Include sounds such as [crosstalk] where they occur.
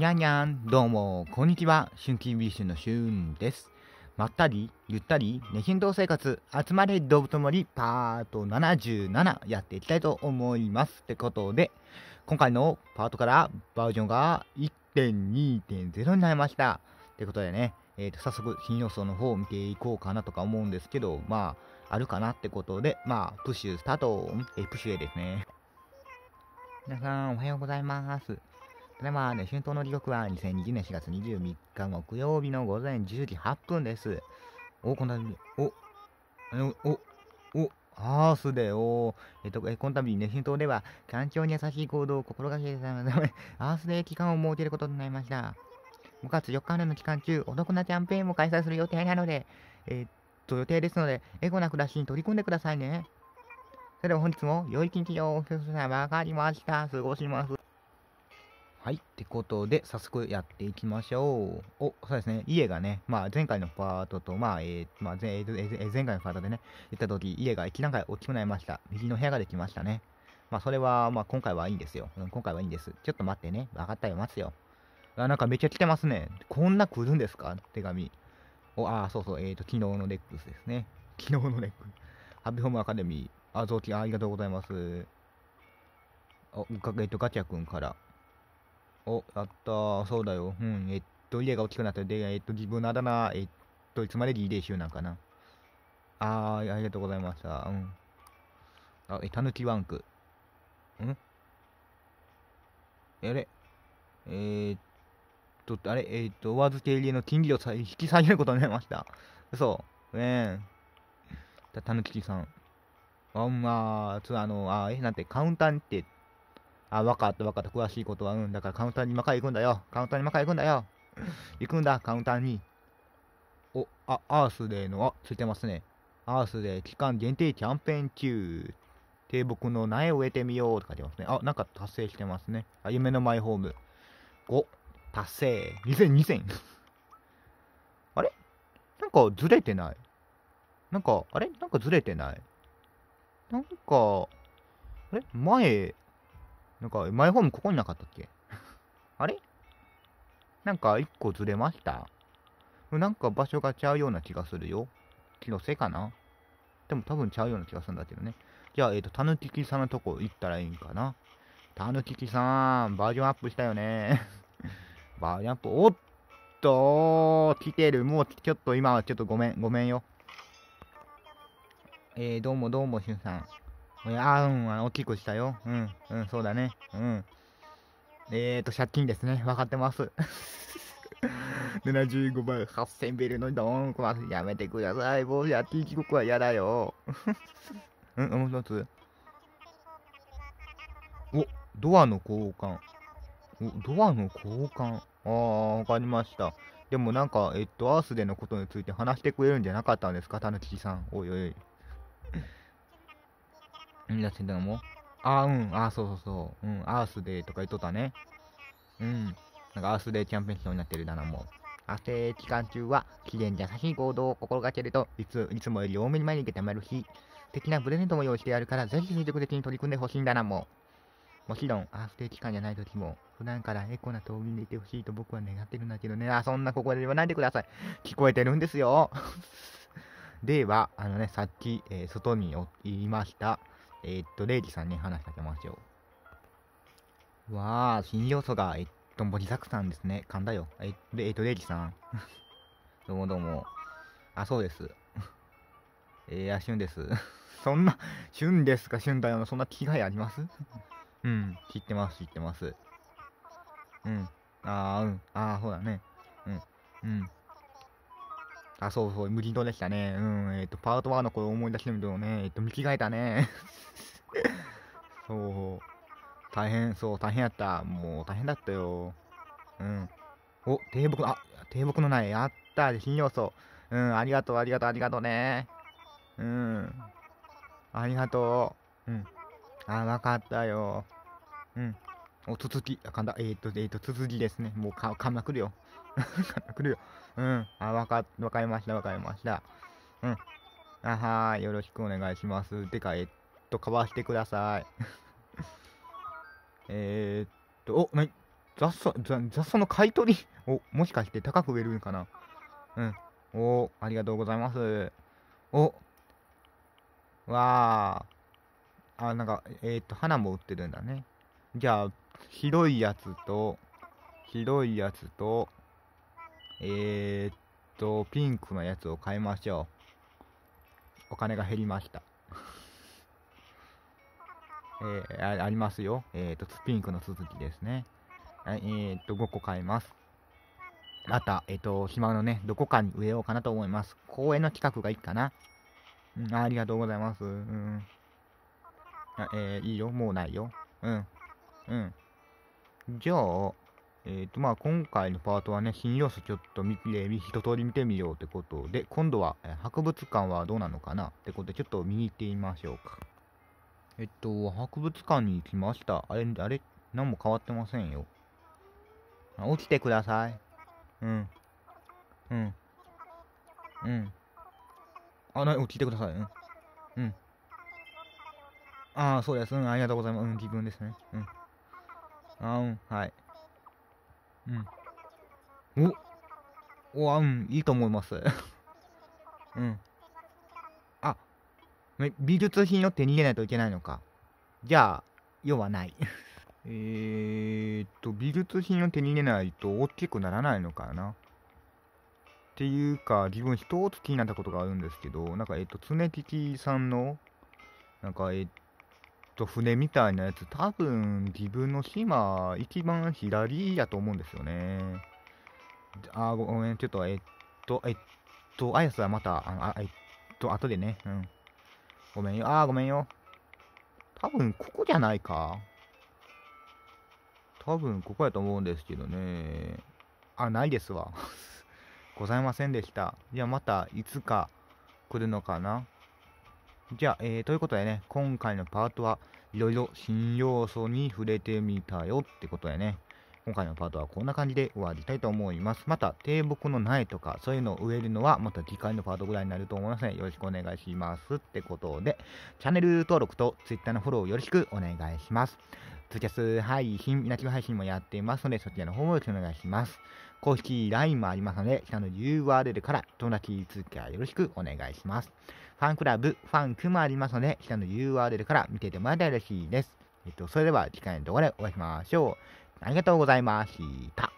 にゃんにゃん、どうも、こんにちは。春季ビッシュのしゅんです。まったり、ゆったり、ねひん生活、集まれ動物森パート77やっていきたいと思います。ってことで、今回のパートからバージョンが1.2.0になりました。ってことでね、えー、と早速新要素の方を見ていこうかなとか思うんですけど、まあ、あるかなってことで、まあ、プッシュスタート、えー、プッシュ a ですね。皆さん、おはようございます。ただまね、春闘の時刻は2020年4月23日木曜日の午前10時8分です。お、この度、お、お、お、お、あーデー、おえっと、え、この度、ね、春闘では、環境に優しい行動を心がけていたので、[laughs] アースデー期間を設けることになりました。5月4日までの期間中、お得なキャンペーンも開催する予定なので、えっと、予定ですので、エゴな暮らしに取り組んでくださいね。それでは本日も良い近畿をお過ごしさまわかりました。過ごします。はい。ってことで、早速やっていきましょう。お、そうですね。家がね、まあ前回のパートと、まあ、えー、まあ前、えー、前回のパートでね、言った時、家が一段階大きくなりました。右の部屋ができましたね。まあそれは、まあ今回はいいんですよ。うん、今回はいいんです。ちょっと待ってね。分かったよ、待つよ。あ、なんかめっちゃ来てますね。こんな来るんですか手紙。お、あ、そうそう、えっ、ー、と、昨日のレックスですね。昨日のレックス。ハビホームアカデミー。あ、雑巾、ありがとうございます。お、えっ、ー、と、ガチャ君から。お、やったそうだよ。うん、えっと、家が大きくなったで、えっと、自分のあだ名、えっと、いつまでリレー集なんかな。あー、ありがとうございました。うん。あ、え、たぬきワンク。んあれえー、っと、あれえー、っと、お預け入りの金利を引き下げることになりました。嘘。ねえ。た、たぬきさん。あんまー、つあの、あ、え、なんて、カウンターって、あ、分かった分かった。詳しいことは、うん。だからカウンターに今から行くんだよ。カウンターに今から行くんだよ。[laughs] 行くんだ、カウンターに。お、あ、アースデーの、あ、ついてますね。アースデー期間限定キャンペーン中。低木の苗を植えてみようとかあいますね。あ、なんか達成してますね。あ、夢のマイホーム。5、達成。2000、2000。[laughs] あれなんかずれてない。なんか、あれなんかずれてない。なんか、あれ前、なんか、マイホームここになかったっけ [laughs] あれなんか、一個ずれましたなんか場所がちゃうような気がするよ。気のせいかなでも多分ちゃうような気がするんだけどね。じゃあ、えっ、ー、と、たぬききさんのとこ行ったらいいんかなたぬききさん、バージョンアップしたよね。[laughs] バージョンアップ、おっと来てる。もう、ちょっと今はちょっとごめん、ごめんよ。えー、どうもどうも、しゅんさん。ああ、うん、大きくしたよ。うん、うん、そうだね。うん。えーと、借金ですね。分かってます。75万8000ベルのドーンコマスやめてください。もう借金地獄は嫌だよ。[laughs] うん、もう一つ。お、ドアの交換。お、ドアの交換。あー、わかりました。でもなんか、えっと、アースでのことについて話してくれるんじゃなかったんですか、たぬきさん。おいおい。何なってんだもああ、うん、あそうそうそう、うん、アースデーとか言っとったね。うん、なんかアースデーキャンペーン表になってるだな、もう。汗期間中は、期限に優しい行動を心がけると、いつ、いつもより多めに前に行けたまる日、的なプレゼントも用意してやるから、ぜひ積極的に取り組んでほしいんだな、もう。もちろん、アーデー期間じゃない時も、普段からエコな通りでいてほしいと僕は願ってるんだけどね、あ、そんなここで言わないでください。聞こえてるんですよ。[laughs] では、あのね、さっき、えー、外にいました。えー、っと、レイジさんに話しかけましょう。わあ、新要素が、えっと、盛りだくさんですね。噛んだよ。えっと、っと、レイジさん。[laughs] どうもどうも。あ、そうです。[laughs] えー、あ、旬です。[laughs] そんな、旬ですか、旬だよ。そんな気概ありますうん、知ってます、知ってます。うん。ああ、うん。ああ、そうだね。うん。うん。あ、そうそう、無人島でしたね。うん、えっ、ー、と、パート1の頃思い出してみるとね、えっ、ー、と、見違えたね。[laughs] そう。大変、そう、大変やった。もう、大変だったよ。うん。お、低木の、あ、低木のない、やったで、新要素。うん、ありがとう、ありがとう、ありがとうね。うん。ありがとう。うん。あ、分かったよ。うん。お、つつき、あ、かんだ、えっ、ー、と、えっ、ー、と、つつきですね。もうか、かんまくるよ。か [laughs] んまくるよ。うん。あ、わか、わかりました、わかりました。うん。あはーい、よろしくお願いします。てか、えっと、かわしてください。[laughs] えっと、お、なに雑草、雑草の買い取りお、もしかして高く売れるんかなうん。おありがとうございます。おわあ。あ、なんか、えー、っと、花も売ってるんだね。じゃあ、広いやつと、広いやつと、えー、っと、ピンクのやつを買いましょう。お金が減りました。[laughs] えー、あ、ありますよ。えー、っと、ピンクの続きですね。はい、えー、っと、5個買います。また、えっと、島のね、どこかに植えようかなと思います。公園の近くがいいかな。うん、ありがとうございます。うん。えー、いいよ、もうないよ。うん。うん。じゃあ、えーとまあ、今回のパートはね、新要素ちょっと見て、え一通り見てみようってことで、今度は、えー、博物館はどうなのかなってことで、ちょっと見に行ってみましょうか。えっと、博物館に行きました。あれ、あれ、何も変わってませんよ。起きてください。うん。うん。うん。あ、な、起きてください。うん。うん。ああ、そうです。うん、ありがとうございます。うん、自分ですね。うん。あうん、はい。うん。おあ、うん、いいと思います。うん。あ、美術品を手に入れないといけないのか。じゃあ、用はない。[laughs] えーっと、美術品を手に入れないと大きくならないのかな。っていうか、自分一つ気になったことがあるんですけど、なんか、えっと、常吉さんの、なんか、えっと船みたいなやつ、多分自分の島、一番左やと思うんですよね。あ、ごめん、ちょっと、えっと、えっと、あやさはまた、あえっと、後でね、うん。ごめんよ、あー、ごめんよ。多分ここじゃないか。多分ここやと思うんですけどね。あ、ないですわ。ございませんでした。じゃあまたいつか来るのかなじゃあ、えー、ということでね、今回のパートはいろいろ新要素に触れてみたよってことでね、今回のパートはこんな感じで終わりたいと思います。また、低木の苗とか、そういうのを植えるのは、また次回のパートぐらいになると思いますので、よろしくお願いします。ってことで、チャンネル登録と Twitter のフォローよろしくお願いします。ツイキャス配信、ナティ配信もやっていますので、そちらの方もよろしくお願いします。公式 LINE もありますので、下の URL から友達追加よろしくお願いします。ファンクラブ、ファンクもありますので、下の URL から見ていてもらえたら嬉しいです。えっと、それでは次回の動画でお会いしましょう。ありがとうございました。